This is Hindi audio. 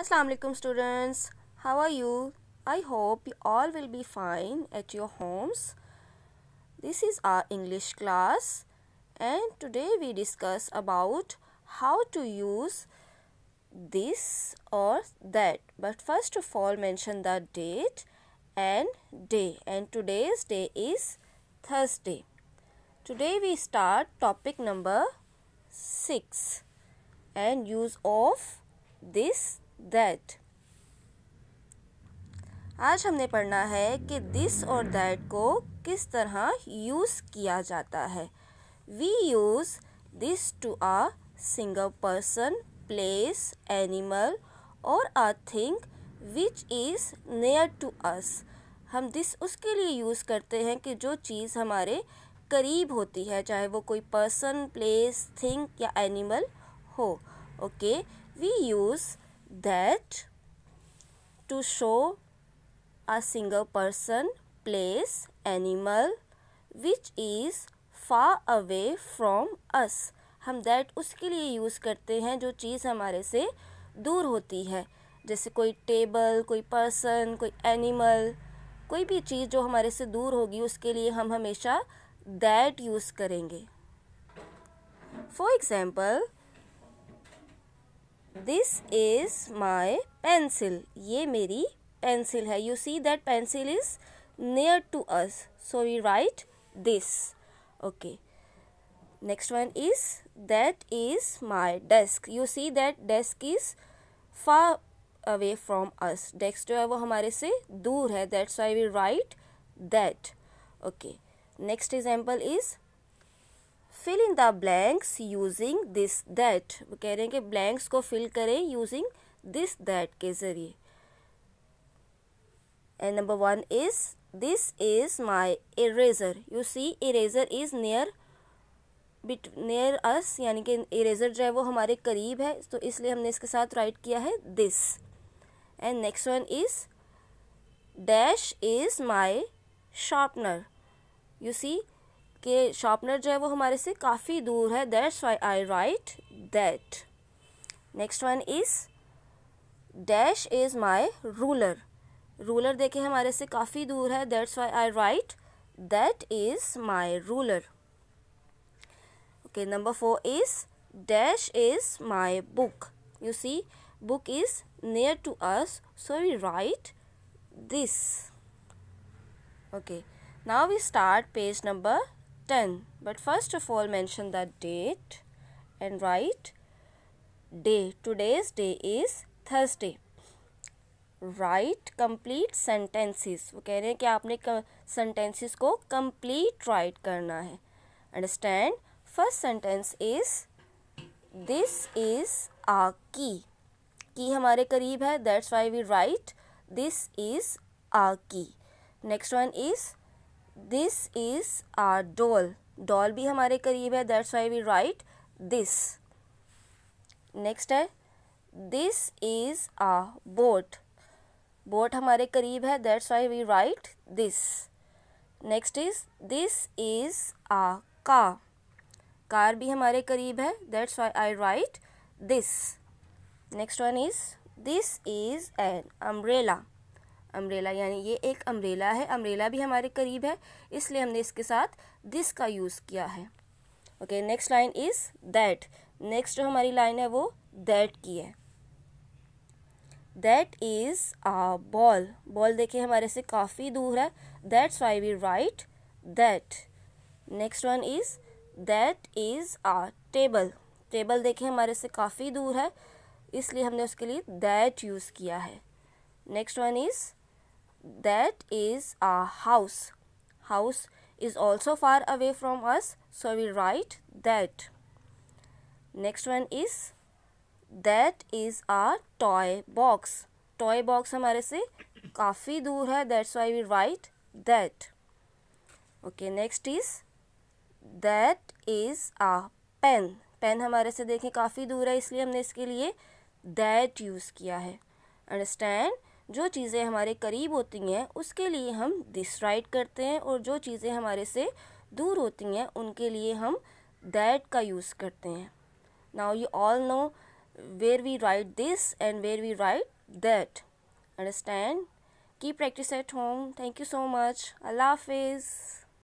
Assalamualaikum alaikum students how are you I hope you all will be fine at your homes this is our English class and today we discuss about how to use this or that but first of all mention the date and day and today's day is Thursday today we start topic number 6 and use of this that आज हमने पढ़ना है कि दिस और दैट को किस तरह यूज़ किया जाता है we use this to a single person place animal और a thing which is near to us हम दिस उसके लिए यूज़ करते हैं कि जो चीज़ हमारे करीब होती है चाहे वो कोई पर्सन प्लेस थिंग या एनिमल हो okay we use that to show a single person, place, animal which is far away from us. हम दैट उसके लिए यूज़ करते हैं जो चीज़ हमारे से दूर होती है जैसे कोई टेबल कोई पर्सन कोई एनिमल कोई भी चीज़ जो हमारे से दूर होगी उसके लिए हम हमेशा दैट यूज़ करेंगे for example this is my pencil ये मेरी पेंसिल है you see that pencil is near to us so you write this okay next one is that is my desk you see that desk is far away from us desk जो है वो हमारे से दूर है that's I we write that okay next example is fill in the blanks using this that वो कह रहे हैं कि ब्लैंक्स को फिल करें यूजिंग दिस दैट के ज़रिए and number one is this is my eraser you see eraser is near bit near us यानी कि इरेजर जो है वो हमारे करीब है तो इसलिए हमने इसके साथ राइट किया है this and next one is dash is my sharpener you see कि शार्पनर जो है वो हमारे से काफ़ी दूर है that's why I write that next one is dash is my ruler ruler देखे हमारे से काफ़ी दूर है that's why I write that is my ruler okay number four is dash is my book you see book is near to us so you write this okay now we start page number 10 but first of all mention the date and write day today's day is thursday write complete sentences वो कह रहे हैं कि आपने सेंटेंसेस को कंप्लीट राइट करना है understand first sentence is this is a key key हमारे करीब है that's why we write this is a key next one is this is our doll doll भी हमारे करीब है that's why we write this next है this is a boat boat हमारे करीब है that's why we write this next is this is a car car भी हमारे करीब है that's why I right this next one is this is an umbrella umbrella यानी ये एक अम्ब्रेला है अम्ब्रेला भी हमारे करीब है इसलिए हमने इसके साथ दिस का यूज़ किया है okay next line is that next जो हमारी लाइन है वो दैट की है that is a ball ball देखिए हमारे से काफ़ी दूर है that's why we write that next one is that is a table table देखिए हमारे से काफ़ी दूर है इसलिए हमने उसके लिए दैट यूज़ किया है next one is that is a house house is also far away from us so we write that next one is that is a toy box toy box hamare se काफ़ी दूर है that's why we write that okay next is that is a pen pen हमारे से देखें काफ़ी दूर है इसलिए हमने इसके लिए that यूज़ किया है understand जो चीज़ें हमारे करीब होती हैं उसके लिए हम दिस राइट करते हैं और जो चीज़ें हमारे से दूर होती हैं उनके लिए हम दैट का यूज़ करते हैं now you all know where we write this and where we write that understand की practice at home thank you so much अल्लाह हाफिज़